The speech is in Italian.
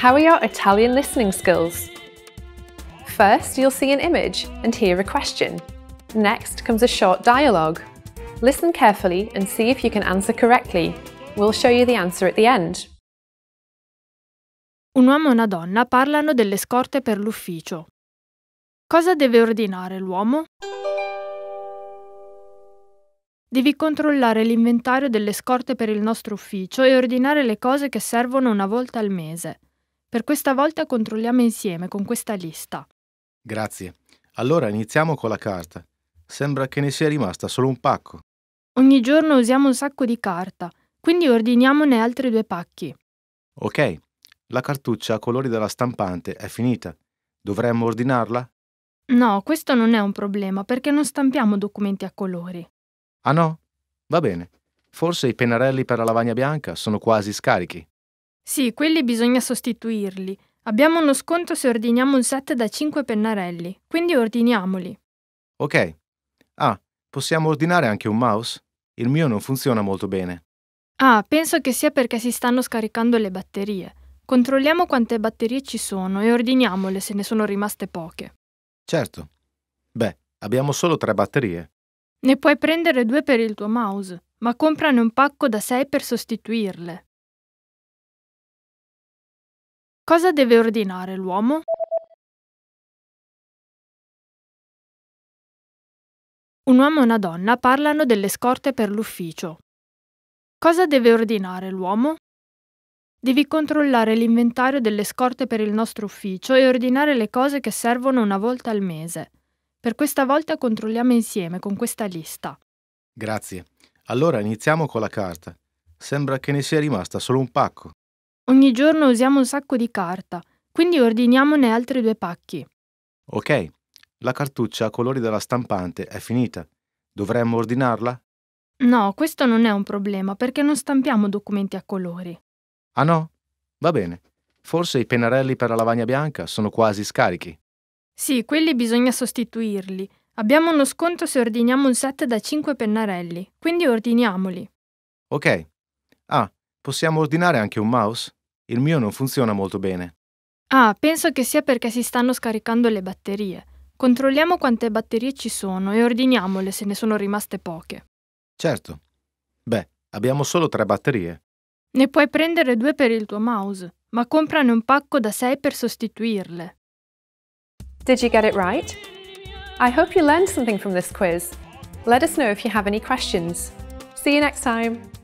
How are your Italian listening skills? First, you'll see an image and hear a question. Next comes a short dialogue. Listen carefully and see if you can answer correctly. We'll show you the answer at the end. Un uomo e una donna parlano delle scorte per l'ufficio. Cosa deve ordinare l'uomo? Devi controllare l'inventario delle scorte per il nostro ufficio e ordinare le cose che servono una volta al mese. Per questa volta controlliamo insieme con questa lista. Grazie. Allora iniziamo con la carta. Sembra che ne sia rimasta solo un pacco. Ogni giorno usiamo un sacco di carta, quindi ordiniamone altri due pacchi. Ok, la cartuccia a colori della stampante è finita. Dovremmo ordinarla? No, questo non è un problema perché non stampiamo documenti a colori. Ah no? Va bene. Forse i pennarelli per la lavagna bianca sono quasi scarichi. Sì, quelli bisogna sostituirli. Abbiamo uno sconto se ordiniamo un set da 5 pennarelli, quindi ordiniamoli. Ok. Ah, possiamo ordinare anche un mouse? Il mio non funziona molto bene. Ah, penso che sia perché si stanno scaricando le batterie. Controlliamo quante batterie ci sono e ordiniamole se ne sono rimaste poche. Certo. Beh, abbiamo solo tre batterie. Ne puoi prendere due per il tuo mouse, ma comprane un pacco da 6 per sostituirle. Cosa deve ordinare l'uomo? Un uomo e una donna parlano delle scorte per l'ufficio. Cosa deve ordinare l'uomo? Devi controllare l'inventario delle scorte per il nostro ufficio e ordinare le cose che servono una volta al mese. Per questa volta controlliamo insieme con questa lista. Grazie. Allora iniziamo con la carta. Sembra che ne sia rimasta solo un pacco. Ogni giorno usiamo un sacco di carta, quindi ordiniamone altri due pacchi. Ok, la cartuccia a colori della stampante è finita. Dovremmo ordinarla? No, questo non è un problema perché non stampiamo documenti a colori. Ah no? Va bene. Forse i pennarelli per la lavagna bianca sono quasi scarichi. Sì, quelli bisogna sostituirli. Abbiamo uno sconto se ordiniamo un set da 5 pennarelli, quindi ordiniamoli. Ok. Ah, possiamo ordinare anche un mouse? Il mio non funziona molto bene. Ah, penso che sia perché si stanno scaricando le batterie. Controlliamo quante batterie ci sono e ordiniamole se ne sono rimaste poche. Certo. Beh, abbiamo solo tre batterie. Ne puoi prendere due per il tuo mouse, ma comprane un pacco da sei per sostituirle. Did you get it right? I hope you learned something from this quiz. Let us know if you have any questions. See you next time!